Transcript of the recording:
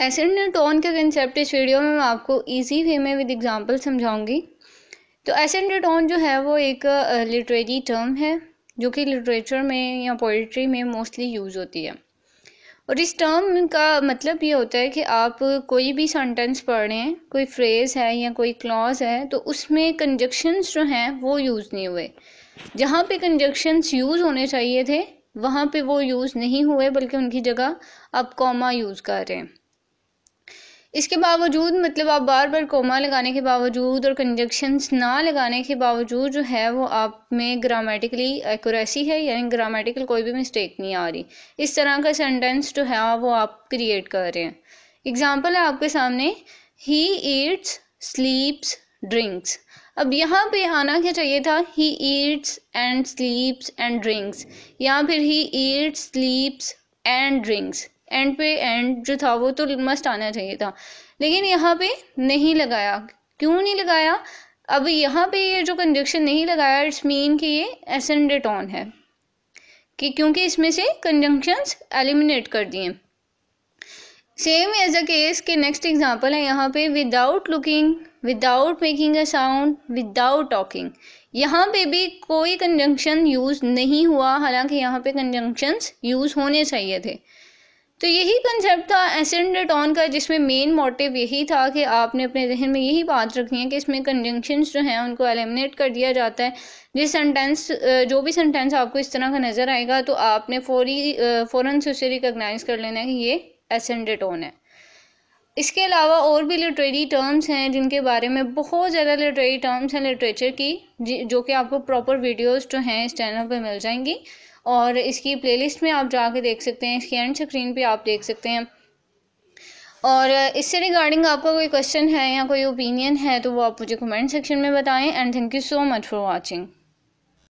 and tone का concept इस video में मैं आपको इजी वे में विद एग्जांपल समझाऊंगी तो एंड टोन जो है वो एक लिटरेरी टर्म है जो कि लिटरेचर में या पोइट्री में मोस्टली यूज़ होती है और इस टर्म का मतलब ये होता है कि आप कोई भी सेंटेंस पढ़ रहे हैं कोई फ्रेज़ है या कोई क्लॉज है तो उसमें कंजक्शंस जो हैं वो यूज़ नहीं हुए जहाँ पे कंजक्शंस यूज़ होने चाहिए थे वहाँ पे वो यूज़ नहीं हुए बल्कि उनकी जगह आप कॉमा यूज़ कर रहे हैं इसके बावजूद मतलब आप बार बार कोमा लगाने के बावजूद और कंजक्शंस ना लगाने के बावजूद जो है वो आप में ग्रामेटिकली एक्यूरेसी है यानी ग्रामेटिकल कोई भी मिस्टेक नहीं आ रही इस तरह का सेंटेंस जो है वो आप क्रिएट कर रहे हैं एग्ज़ाम्पल है आपके सामने ही ईट्स स्लीप्स ड्रिंक्स अब यहाँ पे आना क्या चाहिए था he eats and sleeps and drinks या फिर he eats sleeps and drinks end पे एंड जो था वो तो मस्ट आना चाहिए था लेकिन यहाँ पे नहीं लगाया क्यों नहीं लगाया अब यहाँ पे ये जो कंजक्शन नहीं लगाया इट्स मीन कि ये एसेंडेड ऑन है कि क्योंकि इसमें से कंजंक्शंस एलिमिनेट कर दिए सेम एज अ केस के नेक्स्ट एग्जांपल है यहाँ पे without looking without making a sound without talking यहाँ पे भी कोई कंजंक्शन यूज़ नहीं हुआ हालांकि यहाँ पे कंजंक्शंस यूज़ होने चाहिए थे तो यही कंसेप्ट था एसेंड रिटर्न का जिसमें मेन मोटिव यही था कि आपने अपने जहन में यही बात रखनी है कि इसमें कंजंक्शंस जो हैं उनको एलिमिनेट कर दिया जाता है जिस सेंटेंस जो भी सेंटेंस आपको इस तरह का नज़र आएगा तो आपने फौरी फ़ौरन से उसे रिकगनाइज़ कर लेना है कि ये एसेंड रिटर्न है इसके अलावा और भी लिटरेरी टर्म्स हैं जिनके बारे में बहुत ज़्यादा लिटरेरी टर्म्स हैं लिटरेचर की जो कि आपको प्रॉपर वीडियोज़ जो हैं इस चैनल पर मिल जाएंगी और इसकी प्लेलिस्ट में आप जाके देख सकते हैं इसकी एंड स्क्रीन पे आप देख सकते हैं और इससे रिगार्डिंग आपका कोई क्वेश्चन है या कोई ओपिनियन है तो वो आप मुझे कमेंट सेक्शन में बताएं and thank you so much for watching